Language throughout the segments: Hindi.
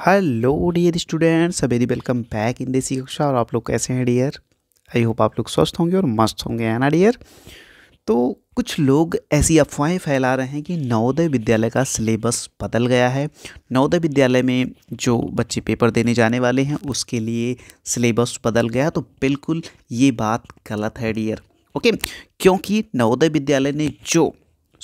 hello dear students very welcome back in Desi Kaksha और आप लोग कैसे हैं डियर आई होप आप लोग स्वस्थ होंगे और मस्त होंगे है ना डियर तो कुछ लोग ऐसी अफवाहें फैला रहे हैं कि नवोदय विद्यालय का सिलेबस बदल गया है नवोदय विद्यालय में जो बच्चे पेपर देने जाने वाले हैं उसके लिए सिलेबस बदल गया तो बिल्कुल ये बात गलत है डियर ओके क्योंकि नवोदय विद्यालय ने जो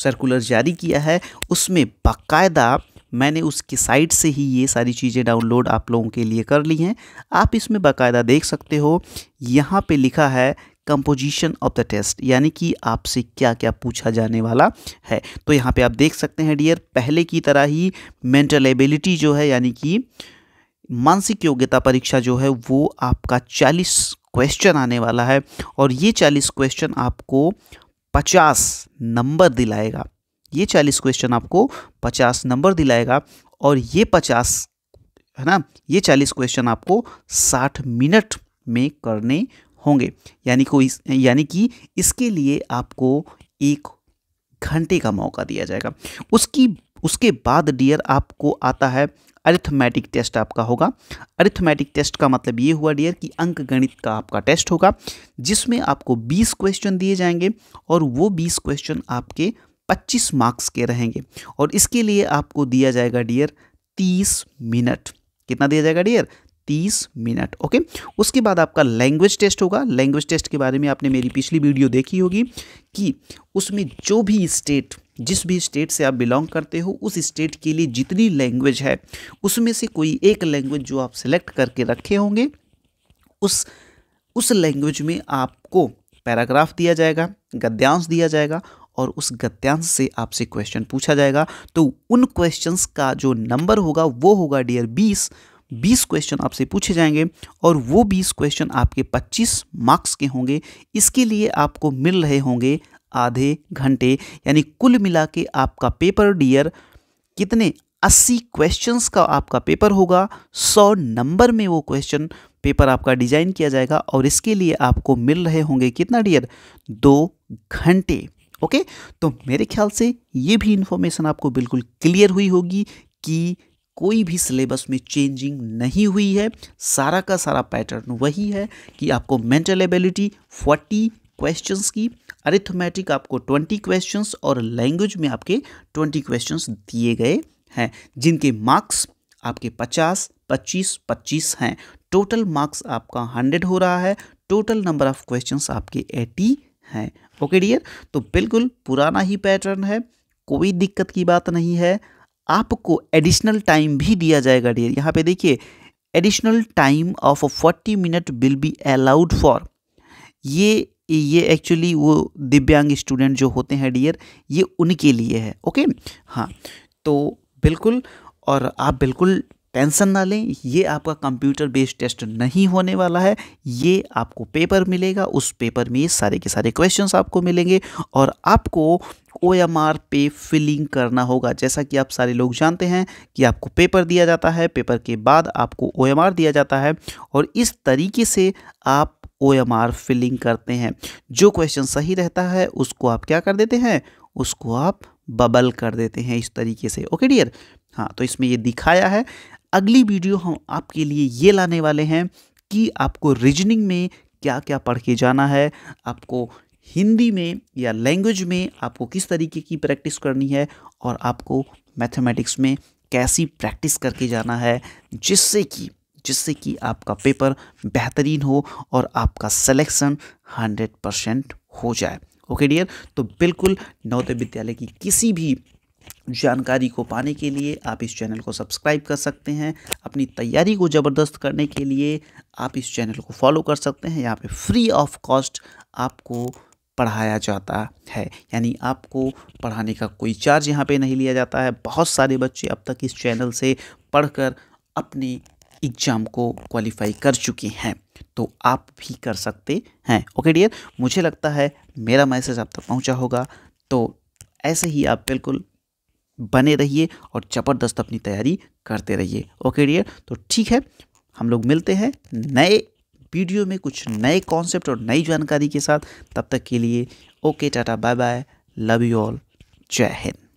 सर्कुलर जारी किया है उसमें बाकायदा मैंने उसकी साइट से ही ये सारी चीज़ें डाउनलोड आप लोगों के लिए कर ली हैं आप इसमें बाकायदा देख सकते हो यहाँ पे लिखा है कंपोजिशन ऑफ द टेस्ट यानी कि आपसे क्या क्या पूछा जाने वाला है तो यहाँ पे आप देख सकते हैं डियर पहले की तरह ही मेंटल एबिलिटी जो है यानी कि मानसिक योग्यता परीक्षा जो है वो आपका चालीस क्वेश्चन आने वाला है और ये चालीस क्वेश्चन आपको पचास नंबर दिलाएगा ये चालीस क्वेश्चन आपको पचास नंबर दिलाएगा और ये पचास है ना ये चालीस क्वेश्चन आपको साठ मिनट में करने होंगे यानी कोई यानी कि इसके लिए आपको एक घंटे का मौका दिया जाएगा उसकी उसके बाद डियर आपको आता है अरिथमेटिक टेस्ट आपका होगा अरिथमेटिक टेस्ट का मतलब ये हुआ डियर कि अंक गणित का आपका टेस्ट होगा जिसमें आपको 20 क्वेश्चन दिए जाएंगे और वो 20 क्वेश्चन आपके 25 मार्क्स के रहेंगे और इसके लिए आपको दिया जाएगा डियर 30 मिनट कितना दिया जाएगा डियर 30 मिनट ओके उसके बाद आपका लैंग्वेज टेस्ट होगा लैंग्वेज टेस्ट के बारे में आपने मेरी पिछली वीडियो देखी होगी कि उसमें जो भी स्टेट जिस भी स्टेट से आप बिलोंग करते हो उस स्टेट के लिए जितनी लैंग्वेज है उसमें से कोई एक लैंग्वेज जो आप सेलेक्ट करके रखे होंगे उस उस लैंग्वेज में आपको पैराग्राफ दिया जाएगा गद्यांश दिया जाएगा और उस गत्यांश से आपसे क्वेश्चन पूछा जाएगा तो उन क्वेश्चंस का जो नंबर होगा वो होगा डियर बीस बीस क्वेश्चन आपसे पूछे जाएंगे और वो बीस क्वेश्चन आपके पच्चीस मार्क्स के होंगे इसके लिए आपको मिल रहे होंगे आधे घंटे यानी कुल मिला के आपका पेपर डियर कितने अस्सी क्वेश्चंस का आपका पेपर होगा सौ नंबर में वो क्वेश्चन पेपर आपका डिजाइन किया जाएगा और इसके लिए आपको मिल रहे होंगे कितना डियर दो घंटे ओके तो मेरे ख्याल से ये भी इन्फॉर्मेशन आपको बिल्कुल क्लियर हुई होगी कि कोई भी सिलेबस में चेंजिंग नहीं हुई है सारा का सारा पैटर्न वही है कि आपको मेंटल एबिलिटी फोर्टी क्वेश्चंस की अरिथमेटिक आपको ट्वेंटी क्वेश्चंस और लैंग्वेज में आपके ट्वेंटी क्वेश्चंस दिए गए हैं जिनके मार्क्स आपके पचास पच्चीस पच्चीस हैं टोटल मार्क्स आपका हंड्रेड हो रहा है टोटल नंबर ऑफ क्वेश्चंस आपके एटी है ओके डियर तो बिल्कुल पुराना ही पैटर्न है कोई दिक्कत की बात नहीं है आपको एडिशनल टाइम भी दिया जाएगा डियर यहाँ पे देखिए additional time of forty minute will be allowed for ये ये एक्चुअली वो दिव्यांग स्टूडेंट जो होते हैं डियर ये उनके लिए है ओके हाँ तो बिल्कुल और आप बिल्कुल टेंशन ना लें ये आपका कंप्यूटर बेस्ड टेस्ट नहीं होने वाला है ये आपको पेपर मिलेगा उस पेपर में सारे के सारे क्वेश्चंस आपको मिलेंगे और आपको ओ एम आर पे फिलिंग करना होगा जैसा कि आप सारे लोग जानते हैं कि आपको पेपर दिया जाता है पेपर के बाद आपको ओ एम आर दिया जाता है और इस तरीके से आप ओ एम आर फिलिंग करते हैं जो क्वेश्चन सही रहता है उसको आप क्या कर देते हैं उसको आप बबल कर देते हैं इस तरीके से ओके डियर हाँ तो इसमें ये दिखाया है अगली वीडियो हम आपके लिए ये लाने वाले हैं कि आपको रीजनिंग में क्या क्या पढ़ के जाना है आपको हिंदी में या लैंग्वेज में आपको किस तरीके की प्रैक्टिस करनी है और आपको मैथमेटिक्स में कैसी प्रैक्टिस करके जाना है जिससे कि जिससे कि आपका पेपर बेहतरीन हो और आपका सिलेक्शन 100 परसेंट हो जाए ओके डियर तो बिल्कुल नवोदय विद्यालय की किसी भी जानकारी को पाने के लिए आप इस चैनल को सब्सक्राइब कर सकते हैं अपनी तैयारी को ज़बरदस्त करने के लिए आप इस चैनल को फॉलो कर सकते हैं यहाँ पे फ्री ऑफ कॉस्ट आपको पढ़ाया जाता है यानी आपको पढ़ाने का कोई चार्ज यहाँ पे नहीं लिया जाता है बहुत सारे बच्चे अब तक इस चैनल से पढ़कर अपने एग्ज़ाम को क्वालिफाई कर चुके हैं तो आप भी कर सकते हैं ओके डियर मुझे लगता है मेरा मैसेज आप तक पहुँचा होगा तो ऐसे ही आप बिल्कुल बने रहिए और ज़बरदस्त अपनी तैयारी करते रहिए ओके डियर तो ठीक है हम लोग मिलते हैं नए वीडियो में कुछ नए कॉन्सेप्ट और नई जानकारी के साथ तब तक के लिए okay tata bye bye love you all जय हिंद